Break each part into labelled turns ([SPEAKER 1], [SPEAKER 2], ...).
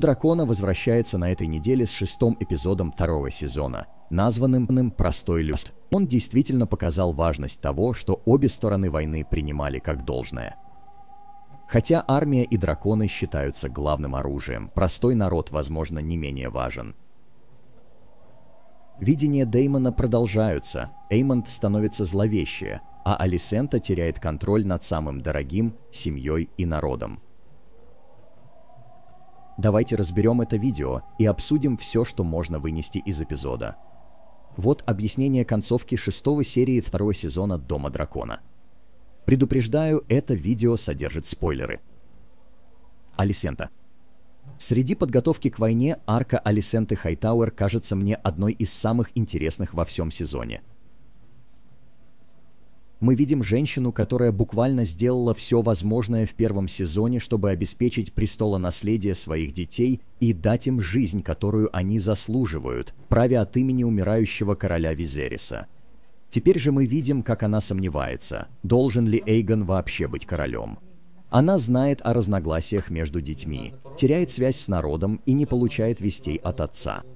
[SPEAKER 1] Дракона возвращается на этой неделе с шестым эпизодом второго сезона, названным «М-м, «Простой люст». Он действительно показал важность того, что обе стороны войны принимали как должное. Хотя армия и драконы считаются главным оружием, простой народ, возможно, не менее важен. Видения Деймона продолжаются, Эймонд становится зловещее, а Алисента теряет контроль над самым дорогим – семьей и народом – Давайте разберем это видео и обсудим все, что можно вынести из эпизода. Вот объяснение концовки шестого серии второго сезона «Дома дракона». Предупреждаю, это видео содержит спойлеры. Алисента. Среди подготовки к войне арка Алисенты Хайтауэр кажется мне одной из самых интересных во всем сезоне – мы видим женщину, которая буквально сделала все возможное в первом сезоне, чтобы обеспечить престолонаследие своих детей и дать им жизнь, которую они заслуживают, правя от имени умирающего короля Визериса. Теперь же мы видим, как она сомневается, должен ли Эйгон вообще быть королем. Она знает о разногласиях между детьми, теряет связь с народом и не получает вестей от отца –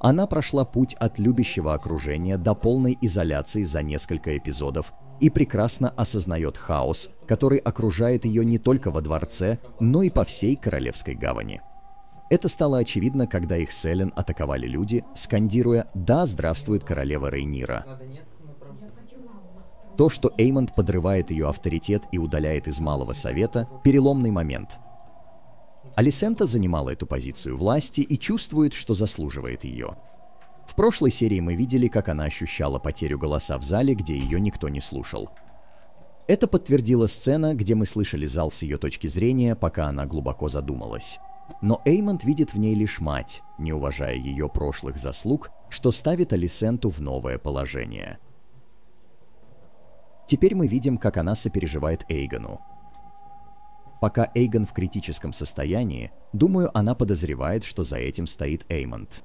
[SPEAKER 1] она прошла путь от любящего окружения до полной изоляции за несколько эпизодов и прекрасно осознает хаос, который окружает ее не только во дворце, но и по всей Королевской гавани. Это стало очевидно, когда их Селен атаковали люди, скандируя «Да, здравствует королева Рейнира». То, что Эймонд подрывает ее авторитет и удаляет из Малого Совета – переломный момент – Алисента занимала эту позицию власти и чувствует, что заслуживает ее. В прошлой серии мы видели, как она ощущала потерю голоса в зале, где ее никто не слушал. Это подтвердила сцена, где мы слышали зал с ее точки зрения, пока она глубоко задумалась. Но Эймонд видит в ней лишь мать, не уважая ее прошлых заслуг, что ставит Алисенту в новое положение. Теперь мы видим, как она сопереживает Эйгону, Пока Эйгон в критическом состоянии, думаю, она подозревает, что за этим стоит Эймонд.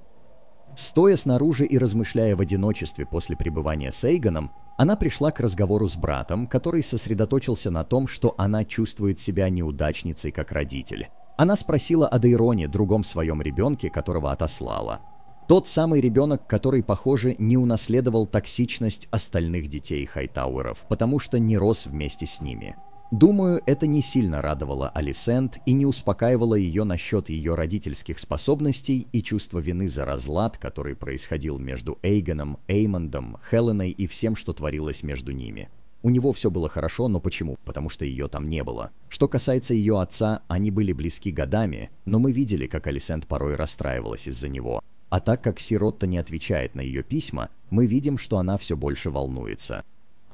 [SPEAKER 1] Стоя снаружи и размышляя в одиночестве после пребывания с Эйгоном, она пришла к разговору с братом, который сосредоточился на том, что она чувствует себя неудачницей как родитель. Она спросила о Дейроне, другом своем ребенке, которого отослала. Тот самый ребенок, который, похоже, не унаследовал токсичность остальных детей Хайтауэров, потому что не рос вместе с ними. Думаю, это не сильно радовало Алисент и не успокаивало ее насчет ее родительских способностей и чувства вины за разлад, который происходил между Эйгоном, Эймондом, Хеленой и всем, что творилось между ними. У него все было хорошо, но почему? Потому что ее там не было. Что касается ее отца, они были близки годами, но мы видели, как Алисент порой расстраивалась из-за него. А так как Сиротта не отвечает на ее письма, мы видим, что она все больше волнуется.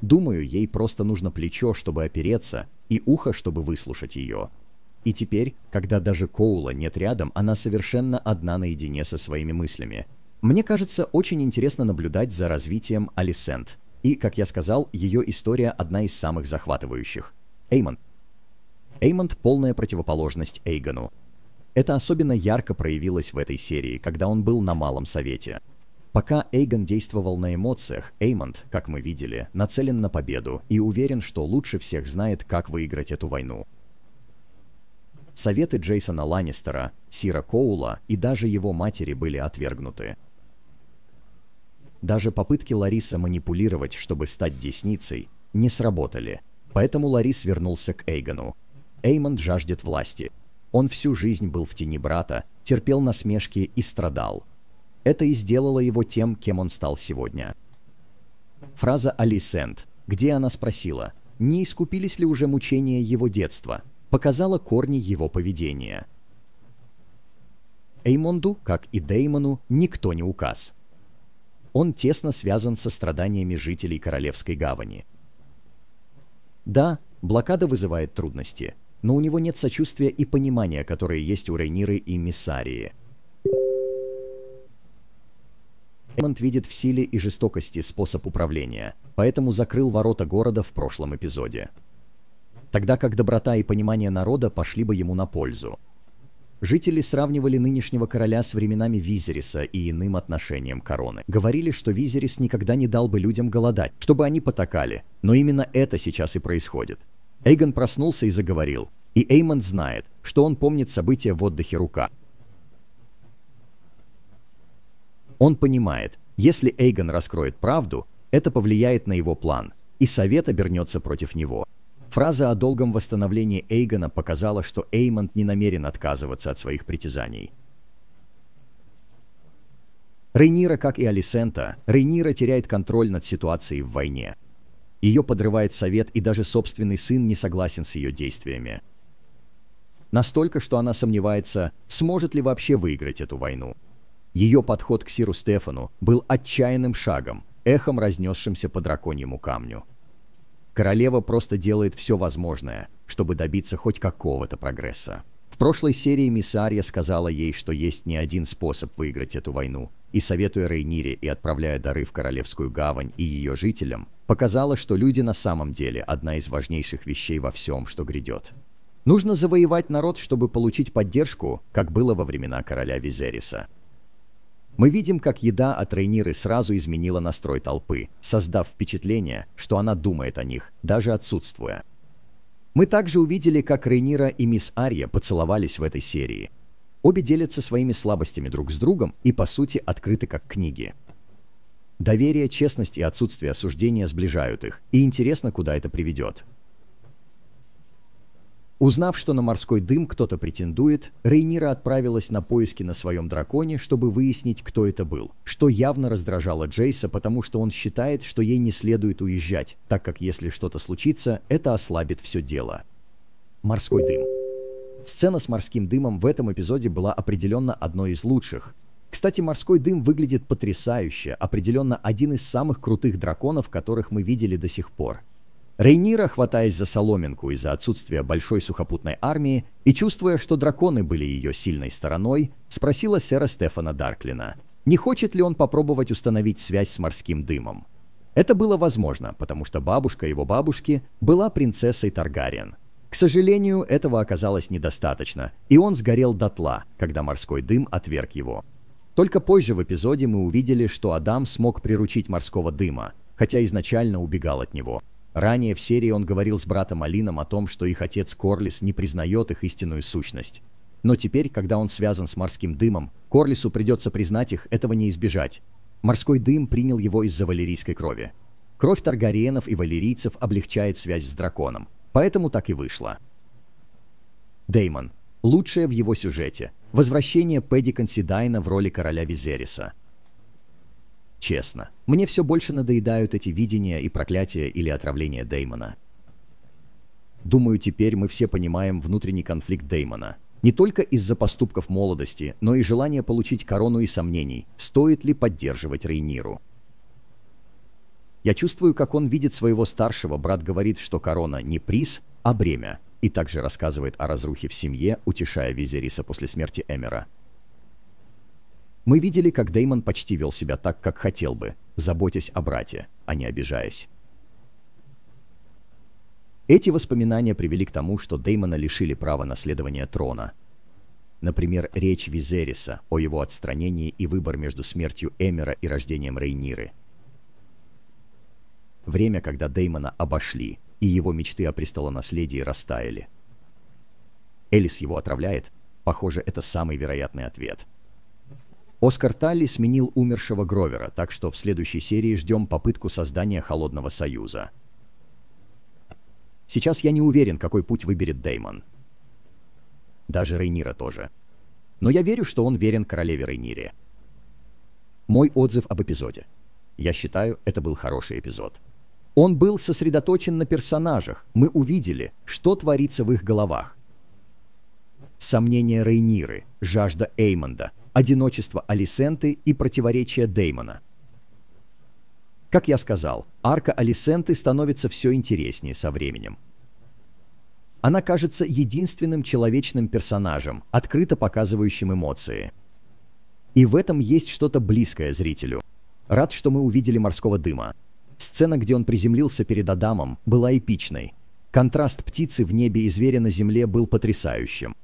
[SPEAKER 1] Думаю, ей просто нужно плечо, чтобы опереться, и ухо, чтобы выслушать ее. И теперь, когда даже Коула нет рядом, она совершенно одна наедине со своими мыслями. Мне кажется, очень интересно наблюдать за развитием Алисент. И, как я сказал, ее история одна из самых захватывающих. Эймонд. Эймонд — полная противоположность Эйгону. Это особенно ярко проявилось в этой серии, когда он был на Малом Совете — Пока Эйгон действовал на эмоциях, Эймонд, как мы видели, нацелен на победу и уверен, что лучше всех знает, как выиграть эту войну. Советы Джейсона Ланнистера, Сира Коула и даже его матери были отвергнуты. Даже попытки Лариса манипулировать, чтобы стать десницей, не сработали, поэтому Ларис вернулся к Эйгону. Эймонд жаждет власти. Он всю жизнь был в тени брата, терпел насмешки и страдал – это и сделало его тем, кем он стал сегодня. Фраза Алисент, где она спросила, не искупились ли уже мучения его детства, показала корни его поведения. Эймонду, как и Деймону, никто не указ. Он тесно связан со страданиями жителей Королевской гавани. Да, блокада вызывает трудности, но у него нет сочувствия и понимания, которые есть у Рейниры и Миссарии – Эдмонд видит в силе и жестокости способ управления, поэтому закрыл ворота города в прошлом эпизоде. Тогда как доброта и понимание народа пошли бы ему на пользу. Жители сравнивали нынешнего короля с временами Визериса и иным отношением короны. Говорили, что Визерис никогда не дал бы людям голодать, чтобы они потакали, но именно это сейчас и происходит. Эйгон проснулся и заговорил, и Эймонд знает, что он помнит события в отдыхе рука. Он понимает, если Эйгон раскроет правду, это повлияет на его план, и совет обернется против него. Фраза о долгом восстановлении Эйгона показала, что Эймонд не намерен отказываться от своих притязаний. Рейнира, как и Алисента, Рейнира теряет контроль над ситуацией в войне. Ее подрывает совет, и даже собственный сын не согласен с ее действиями. Настолько, что она сомневается, сможет ли вообще выиграть эту войну. Ее подход к Сиру Стефану был отчаянным шагом, эхом разнесшимся по драконьему камню. Королева просто делает все возможное, чтобы добиться хоть какого-то прогресса. В прошлой серии Миссария сказала ей, что есть не один способ выиграть эту войну, и, советуя Рейнире и отправляя дары в Королевскую гавань и ее жителям, показала, что люди на самом деле одна из важнейших вещей во всем, что грядет. Нужно завоевать народ, чтобы получить поддержку, как было во времена короля Визериса. Мы видим, как еда от Рейниры сразу изменила настрой толпы, создав впечатление, что она думает о них, даже отсутствуя. Мы также увидели, как Рейнира и мисс Ария поцеловались в этой серии. Обе делятся своими слабостями друг с другом и, по сути, открыты как книги. Доверие, честность и отсутствие осуждения сближают их, и интересно, куда это приведет. Узнав, что на морской дым кто-то претендует, Рейнира отправилась на поиски на своем драконе, чтобы выяснить, кто это был, что явно раздражало Джейса, потому что он считает, что ей не следует уезжать, так как если что-то случится, это ослабит все дело. Морской дым. Сцена с морским дымом в этом эпизоде была определенно одной из лучших, кстати, морской дым выглядит потрясающе, определенно один из самых крутых драконов, которых мы видели до сих пор. Рейнира, хватаясь за соломинку из-за отсутствия большой сухопутной армии и чувствуя, что драконы были ее сильной стороной, спросила сэра Стефана Дарклина, не хочет ли он попробовать установить связь с морским дымом. Это было возможно, потому что бабушка его бабушки была принцессой Таргариен. К сожалению, этого оказалось недостаточно, и он сгорел дотла, когда морской дым отверг его. Только позже в эпизоде мы увидели, что Адам смог приручить морского дыма, хотя изначально убегал от него. Ранее в серии он говорил с братом Алином о том, что их отец Корлис не признает их истинную сущность. Но теперь, когда он связан с морским дымом, Корлису придется признать их, этого не избежать. Морской дым принял его из-за валерийской крови. Кровь Таргариенов и валерийцев облегчает связь с драконом. Поэтому так и вышло. Деймон. Лучшее в его сюжете. Возвращение Пэдди Консидайна в роли короля Визериса. Честно, мне все больше надоедают эти видения и проклятия или отравления Деймона. Думаю, теперь мы все понимаем внутренний конфликт Деймона. Не только из-за поступков молодости, но и желание получить корону и сомнений, стоит ли поддерживать Рейниру. Я чувствую, как он видит своего старшего, брат говорит, что корона не приз, а бремя, и также рассказывает о разрухе в семье, утешая Визериса после смерти Эмера. Мы видели, как Деймон почти вел себя так, как хотел бы, заботясь о брате, а не обижаясь. Эти воспоминания привели к тому, что Деймона лишили права наследования трона. Например, речь Визериса о его отстранении и выбор между смертью Эмера и рождением Рейниры. Время, когда Деймона обошли, и его мечты о престолонаследии растаяли. Элис его отравляет? Похоже, это самый вероятный ответ – Оскар Талли сменил умершего Гровера, так что в следующей серии ждем попытку создания Холодного Союза. Сейчас я не уверен, какой путь выберет Деймон. Даже Рейнира тоже. Но я верю, что он верен королеве Рейнире. Мой отзыв об эпизоде. Я считаю, это был хороший эпизод. Он был сосредоточен на персонажах. Мы увидели, что творится в их головах. Сомнения Рейниры, жажда Эймонда, одиночество Алисенты и противоречие Деймона. Как я сказал, арка Алисенты становится все интереснее со временем. Она кажется единственным человечным персонажем, открыто показывающим эмоции. И в этом есть что-то близкое зрителю. Рад, что мы увидели морского дыма. Сцена, где он приземлился перед Адамом, была эпичной. Контраст птицы в небе и зверя на земле был потрясающим.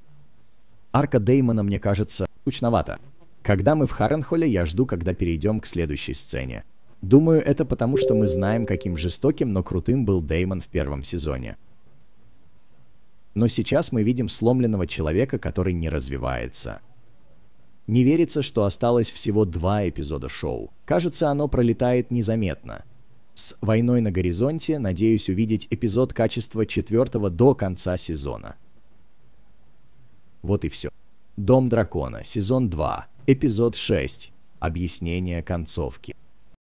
[SPEAKER 1] Арка Деймона, мне кажется, скучновато. Когда мы в Харренхолле, я жду, когда перейдем к следующей сцене. Думаю, это потому, что мы знаем, каким жестоким, но крутым был Деймон в первом сезоне. Но сейчас мы видим сломленного человека, который не развивается. Не верится, что осталось всего два эпизода шоу. Кажется, оно пролетает незаметно. С «Войной на горизонте» надеюсь увидеть эпизод качества четвертого до конца сезона. Вот и все. Дом дракона, сезон 2, эпизод 6. Объяснение концовки.